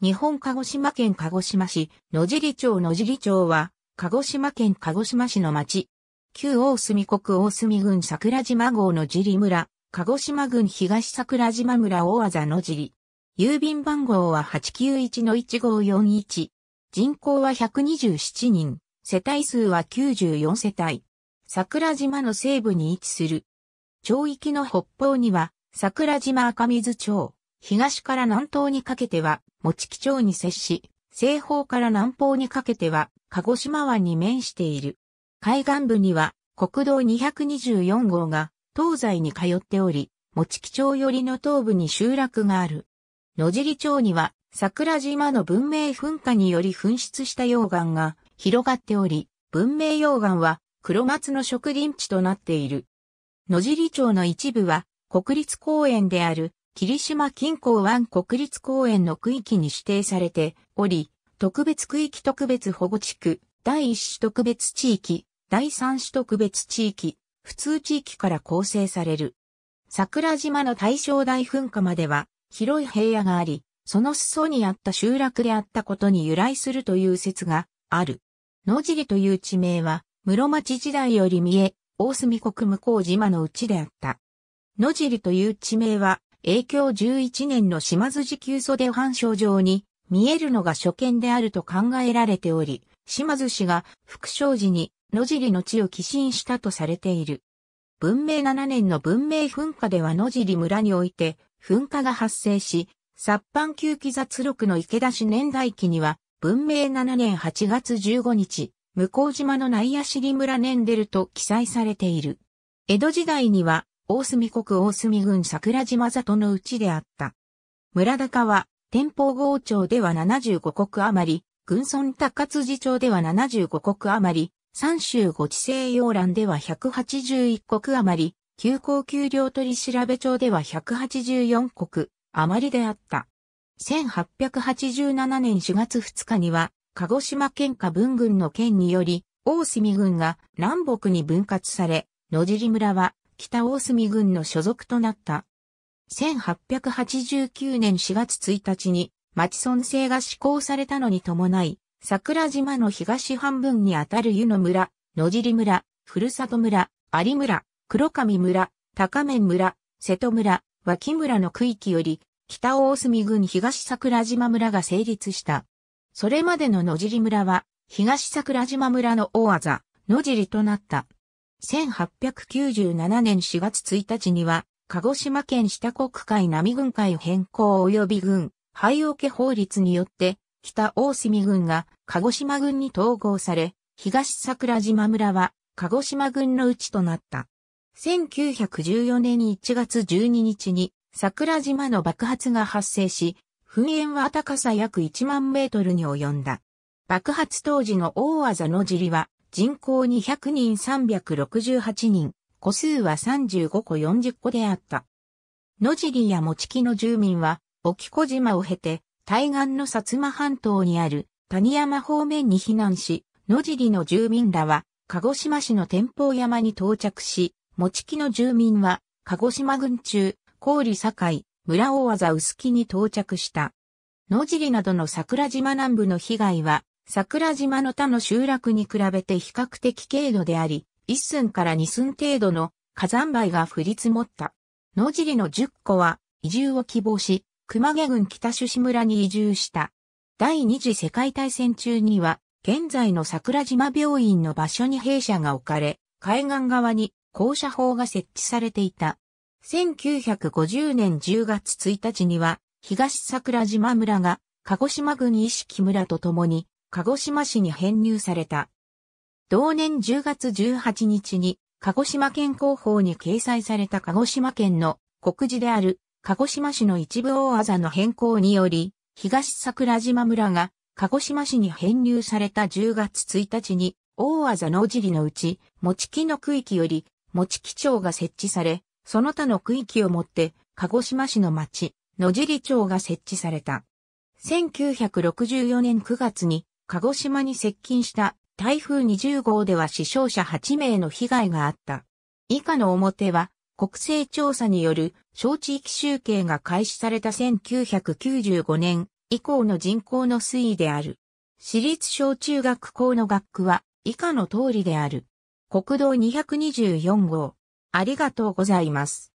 日本鹿児島県鹿児島市、野尻町野尻町は、鹿児島県鹿児島市の町。旧大隅国大隅郡桜島号野尻村、鹿児島郡東桜島村大技野尻。郵便番号は891-1541。人口は127人、世帯数は94世帯。桜島の西部に位置する。町域の北方には、桜島赤水町。東から南東にかけては、持木町に接し、西方から南方にかけては、鹿児島湾に面している。海岸部には、国道224号が、東西に通っており、持木町寄りの東部に集落がある。野尻町には、桜島の文明噴火により噴出した溶岩が広がっており、文明溶岩は黒松の植林地となっている。野尻町の一部は国立公園である霧島近郊湾国立公園の区域に指定されており、特別区域特別保護地区、第一種特別地域、第三種特別地域、普通地域から構成される。桜島の大正大噴火までは広い平野があり、その裾にあった集落であったことに由来するという説がある。野尻という地名は室町時代より見え、大隅国向島のうちであった。野尻という地名は影響11年の島津寺旧袖藩省状に、見えるのが初見であると考えられており、島津氏が副祥寺に野尻の地を寄進したとされている。文明7年の文明噴火では野尻村において噴火が発生し、殺藩旧記雑録の池田氏年代記には、文明7年8月15日、向島の内野尻村年出ると記載されている。江戸時代には大隅国大隅郡桜島里のうちであった。村高は、天保郷町では75国余り、軍村高辻町では75国余り、三州五地西洋蘭では181国余り、旧高級領取調べ町では184国余りであった。1887年4月2日には、鹿児島県下文軍の県により、大隅軍が南北に分割され、野尻村は北大隅郡の所属となった。1889年4月1日に町村制が施行されたのに伴い、桜島の東半分にあたる湯の村、野尻村、ふるさと村、有村、黒上村、高面村、瀬戸村、脇村の区域より、北大隅郡東桜島村が成立した。それまでの野尻村は、東桜島村の大技、野尻となった。1897年4月1日には、鹿児島県下国海並軍海変更及び軍、廃桶法律によって、北大隅軍が鹿児島軍に統合され、東桜島村は鹿児島軍のうちとなった。1914年1月12日に桜島の爆発が発生し、噴煙は高さ約1万メートルに及んだ。爆発当時の大技の尻は人口200人368人、個数は35個40個であった。野尻や持木の住民は、沖小島を経て、対岸の薩摩半島にある谷山方面に避難し、野尻の住民らは、鹿児島市の天保山に到着し、持木の住民は、鹿児島郡中、郡堺、村大技臼木に到着した。野尻などの桜島南部の被害は、桜島の他の集落に比べて比較的軽度であり、1寸から2寸程度の火山灰が降り積もった。野尻の10個は移住を希望し、熊毛郡北種子村に移住した。第二次世界大戦中には、現在の桜島病院の場所に兵舎が置かれ、海岸側に校舎砲が設置されていた。1950年10月1日には、東桜島村が鹿児島郡意識村と共に鹿児島市に編入された。同年10月18日に、鹿児島県広報に掲載された鹿児島県の国字である鹿児島市の一部大技の変更により、東桜島村が鹿児島市に編入された10月1日に、大技。ざの尻のうち、持木の区域より、持木町が設置され、その他の区域をもって、鹿児島市の町、野尻町が設置された。1964年9月に、鹿児島に接近した台風20号では死傷者8名の被害があった。以下の表は国勢調査による小地域集計が開始された1995年以降の人口の推移である。私立小中学校の学区は以下の通りである。国道224号。ありがとうございます。